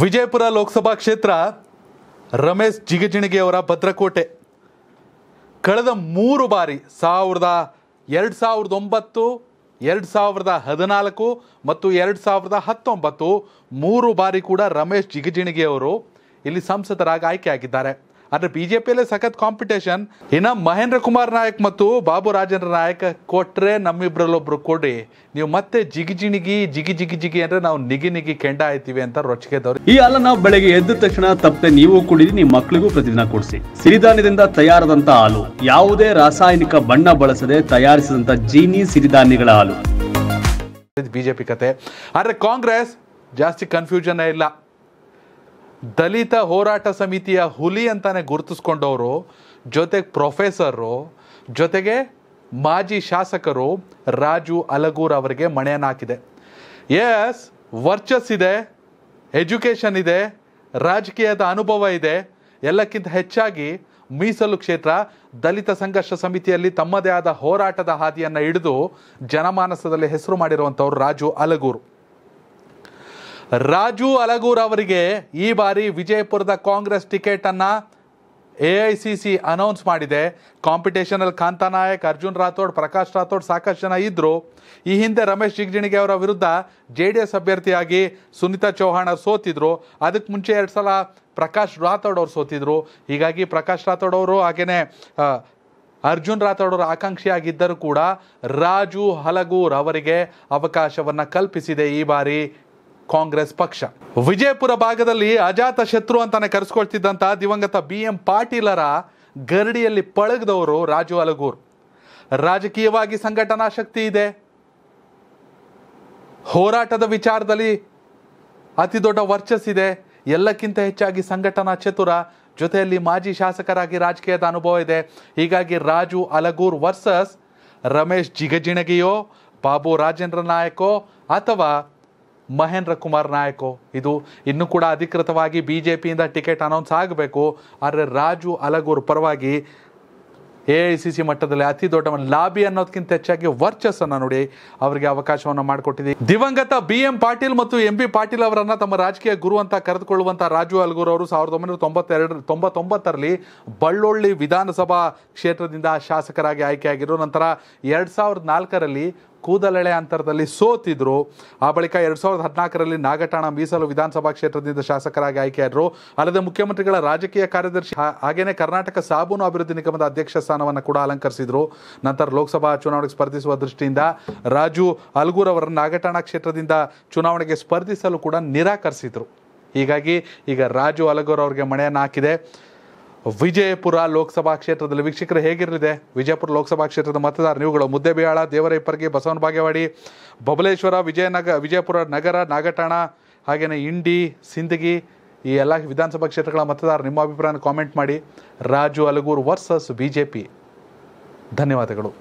ವಿಜಯಪುರ ಲೋಕಸಭಾ ಕ್ಷೇತ್ರ ರಮೇಶ್ ಜಿಗಜಿಣಗಿಯವರ ಭದ್ರಕೋಟೆ ಕಳೆದ ಮೂರು ಬಾರಿ ಸಾವಿರದ ಎರಡು ಸಾವಿರದ ಒಂಬತ್ತು ಎರಡು ಸಾವಿರದ ಹದಿನಾಲ್ಕು ಮತ್ತು ಎರಡು ಸಾವಿರದ ಹತ್ತೊಂಬತ್ತು ಮೂರು ಬಾರಿ ಕೂಡ ರಮೇಶ್ ಜಿಗಜಿಣಗಿಯವರು ಇಲ್ಲಿ ಸಂಸದರಾಗಿ ಆಯ್ಕೆಯಾಗಿದ್ದಾರೆ ಆದ್ರೆ ಬಿ ಜೆ ಸಖತ್ ಕಾಂಪಿಟೇಷನ್ ಇನ್ನು ಮಹೇಂದ್ರ ಕುಮಾರ್ ನಾಯಕ್ ಮತ್ತು ಬಾಬು ರಾಜೇಂದ್ರ ನಾಯಕ್ ಕೊಟ್ರೆ ನಮ್ಮಿಬ್ರಲ್ಲೊಬ್ರು ಕೊಡಿ ನೀವು ಮತ್ತೆ ಜಿಗಿ ಜಿಣಿಗಿ ಜಿಗಿ ಜಿಗಿ ಜಿಗಿ ಅಂದ್ರೆ ನಾವು ನಿಗಿ ನಿಗಿ ಕೆಂಡ ಆಯ್ತೀವಿ ಅಂತ ರೊಚ್ಚಿಗೆದವ್ರು ಈ ಅಲ್ಲ ನಾವು ಬೆಳಗ್ಗೆ ಎದ್ದ ತಕ್ಷಣ ತಪ್ಪದೆ ನೀವು ಕುಡಿದ್ರಿ ನಿಮ್ಮ ಮಕ್ಕಳಿಗೂ ಪ್ರತಿದಿನ ಕೊಡಿಸಿ ಸಿರಿಧಾನ್ಯದಿಂದ ತಯಾರದಂತ ಹಾಲು ಯಾವುದೇ ರಾಸಾಯನಿಕ ಬಣ್ಣ ಬಳಸದೆ ತಯಾರಿಸಿದಂತ ಜೀನಿ ಸಿರಿಧಾನ್ಯಗಳ ಹಾಲು ಬಿಜೆಪಿ ಕತೆ ಆದ್ರೆ ಕಾಂಗ್ರೆಸ್ ಜಾಸ್ತಿ ಕನ್ಫ್ಯೂಷನ್ ಇಲ್ಲ ದಲಿತ ಹೋರಾಟ ಸಮಿತಿಯ ಹುಲಿ ಅಂತಾನೆ ಗುರುತಿಸ್ಕೊಂಡವರು ಜೊತೆಗೆ ಪ್ರೊಫೆಸರು ಜೊತೆಗೆ ಮಾಜಿ ಶಾಸಕರು ರಾಜು ಅಲಗೂರ್ ಅವರಿಗೆ ಮಣೆಯನ್ನು ಹಾಕಿದೆ ಎಸ್ ವರ್ಚಸ್ ಇದೆ ಎಜುಕೇಷನ್ ಇದೆ ರಾಜಕೀಯದ ಅನುಭವ ಇದೆ ಎಲ್ಲಕ್ಕಿಂತ ಹೆಚ್ಚಾಗಿ ಮೀಸಲು ಕ್ಷೇತ್ರ ದಲಿತ ಸಂಘರ್ಷ ಸಮಿತಿಯಲ್ಲಿ ತಮ್ಮದೇ ಆದ ಹೋರಾಟದ ಹಾದಿಯನ್ನು ಹಿಡಿದು ಜನಮಾನಸದಲ್ಲಿ ಹೆಸರು ಮಾಡಿರುವಂಥವ್ರು ರಾಜು ಅಲಗೂರು ರಾಜು ಅಲಗೂರ್ ಅವರಿಗೆ ಈ ಬಾರಿ ವಿಜಯಪುರದ ಕಾಂಗ್ರೆಸ್ ಅನ್ನ A I C C announce ಮಾಡಿದೆ ಅಲ್ಲಿ ಕಾಂತಾ ನಾಯಕ್ ಅರ್ಜುನ್ ರಾಥೋಡ್ ಪ್ರಕಾಶ್ ರಾಥೋಡ್ ಸಾಕಷ್ಟು ಜನ ಇದ್ದರು ಈ ಹಿಂದೆ ರಮೇಶ್ ಜಿಗಜಿಣಿಗೆ ಅವರ ವಿರುದ್ಧ ಜೆ ಡಿ ಎಸ್ ಅಭ್ಯರ್ಥಿಯಾಗಿ ಸುನಿತಾ ಚೌಹಾಣ್ ಅವರು ಸೋತಿದ್ರು ಅದಕ್ಕೆ ಮುಂಚೆ ಎರಡು ಸಲ ಪ್ರಕಾಶ್ ರಾಥೋಡ್ ಅವರು ಸೋತಿದ್ರು ಹೀಗಾಗಿ ಪ್ರಕಾಶ್ ರಾಥೋಡ್ ಅವರು ಹಾಗೆಯೇ ಅರ್ಜುನ್ ರಾಥೋಡ್ ಅವರು ಆಕಾಂಕ್ಷಿಯಾಗಿದ್ದರೂ ಕೂಡ ರಾಜು ಹಲಗೂರ್ ಅವರಿಗೆ ಅವಕಾಶವನ್ನು ಕಲ್ಪಿಸಿದೆ ಈ ಬಾರಿ ಕಾಂಗ್ರೆಸ್ ಪಕ್ಷ ವಿಜಯಪುರ ಭಾಗದಲ್ಲಿ ಅಜಾತ ಶತ್ರು ಅಂತಾನೆ ಕರೆಸ್ಕೊಳ್ತಿದ್ದಂಥ ದಿವಂಗತ ಬಿ ಎಂ ಪಾಟೀಲರ ಗರಡಿಯಲ್ಲಿ ಪಳಗದವರು ರಾಜು ಅಲಗೂರ್ ರಾಜಕೀಯವಾಗಿ ಸಂಘಟನಾ ಶಕ್ತಿ ಇದೆ ಹೋರಾಟದ ವಿಚಾರದಲ್ಲಿ ಅತಿ ದೊಡ್ಡ ವರ್ಚಸ್ಸಿದೆ ಎಲ್ಲಕ್ಕಿಂತ ಹೆಚ್ಚಾಗಿ ಸಂಘಟನಾ ಚತುರ ಜೊತೆಯಲ್ಲಿ ಮಾಜಿ ಶಾಸಕರಾಗಿ ರಾಜಕೀಯದ ಅನುಭವ ಇದೆ ಹೀಗಾಗಿ ರಾಜು ಅಲಗೂರ್ ವರ್ಸಸ್ ರಮೇಶ್ ಜಿಗಜಿಣಗಿಯೋ ಬಾಬು ರಾಜೇಂದ್ರ ನಾಯಕೋ ಅಥವಾ ಮಹೇಂದ್ರ ಕುಮಾರ್ ನಾಯಕು ಇದು ಇನ್ನು ಕೂಡ ಅಧಿಕೃತವಾಗಿ ಬಿಜೆಪಿಯಿಂದ ಟಿಕೆಟ್ ಅನೌನ್ಸ್ ಆಗಬೇಕು ಆದರೆ ರಾಜು ಅಲಗೂರ್ ಪರವಾಗಿ ಎ ಐ ಸಿ ಸಿ ಮಟ್ಟದಲ್ಲಿ ಅತಿ ದೊಡ್ಡ ಲಾಬಿ ಅನ್ನೋದಕ್ಕಿಂತ ಹೆಚ್ಚಾಗಿ ವರ್ಚಸ್ಸನ್ನು ನೋಡಿ ಅವರಿಗೆ ಅವಕಾಶವನ್ನು ಮಾಡಿಕೊಟ್ಟಿದೆ ದಿವಂಗತ ಬಿ ಎಂ ಪಾಟೀಲ್ ಮತ್ತು ಎಂ ಬಿ ಪಾಟೀಲ್ ಅವರನ್ನು ತಮ್ಮ ರಾಜಕೀಯ ಗುರು ಅಂತ ಕರೆದುಕೊಳ್ಳುವಂಥ ರಾಜು ಅಲ್ಗೂರ್ ಅವರು ಸಾವಿರದ ಒಂಬೈನೂರ ತೊಂಬತ್ತೆರಡು ತೊಂಬತ್ತೊಂಬತ್ತರಲ್ಲಿ ಬಳ್ಳೊಳ್ಳಿ ವಿಧಾನಸಭಾ ಕ್ಷೇತ್ರದಿಂದ ಶಾಸಕರಾಗಿ ಆಯ್ಕೆಯಾಗಿರೋ ನಂತರ ಎರಡು ಸಾವಿರದ ನಾಲ್ಕರಲ್ಲಿ ಕೂದಲೆಳೆ ಅಂತರದಲ್ಲಿ ಸೋತಿದ್ರು ಆ ಬಳಿಕ ಎರಡು ಸಾವಿರದ ಹದಿನಾಲ್ಕರಲ್ಲಿ ನಾಗಠಾಣ ಮೀಸಲು ವಿಧಾನಸಭಾ ಕ್ಷೇತ್ರದಿಂದ ಶಾಸಕರಾಗಿ ಆಯ್ಕೆಯಾದರು ಅಲ್ಲದೆ ಮುಖ್ಯಮಂತ್ರಿಗಳ ರಾಜಕೀಯ ಕಾರ್ಯದರ್ಶಿ ಹಾಗೇನೆ ಕರ್ನಾಟಕ ಸಾಬೂನು ಅಭಿವೃದ್ಧಿ ನಿಗಮದ ಅಧ್ಯಕ್ಷ ಸ್ಥಾನವನ್ನು ಕೂಡ ಅಲಂಕರಿಸಿದರು ನಂತರ ಲೋಕಸಭಾ ಚುನಾವಣೆಗೆ ಸ್ಪರ್ಧಿಸುವ ದೃಷ್ಟಿಯಿಂದ ರಾಜು ಅಲ್ಗೂರ್ ಅವರನ್ನು ನಾಗಠಾಣ ಕ್ಷೇತ್ರದಿಂದ ಚುನಾವಣೆಗೆ ಸ್ಪರ್ಧಿಸಲು ಕೂಡ ನಿರಾಕರಿಸಿದರು ಹೀಗಾಗಿ ಈಗ ರಾಜು ಅಲಗೂರ್ ಅವರಿಗೆ ಮಣೆಯನ್ನು ಹಾಕಿದೆ ವಿಜಯಪುರ ಲೋಕಸಭಾ ಕ್ಷೇತ್ರದಲ್ಲಿ ವೀಕ್ಷಕರು ಹೇಗಿರಲಿದೆ ವಿಜಯಪುರ ಲೋಕಸಭಾ ಕ್ಷೇತ್ರದ ಮತದಾರ ನೀವುಗಳು ಮುದ್ದೆಬಿಯಾಳ ದೇವರೈಪರ್ಗೆ ಬಸವನ ಬಾಗೇವಾಡಿ ಬಬಲೇಶ್ವರ ವಿಜಯನಗರ ವಿಜಯಪುರ ನಗರ ನಾಗಠಾಣ ಹಾಗೆಯೇ ಇಂಡಿ ಸಿಂದಗಿ ಈ ಎಲ್ಲ ವಿಧಾನಸಭಾ ಕ್ಷೇತ್ರಗಳ ಮತದಾರ ನಿಮ್ಮ ಅಭಿಪ್ರಾಯನ ಕಾಮೆಂಟ್ ಮಾಡಿ Raju Alagur versus B J P ಧನ್ಯವಾದಗಳು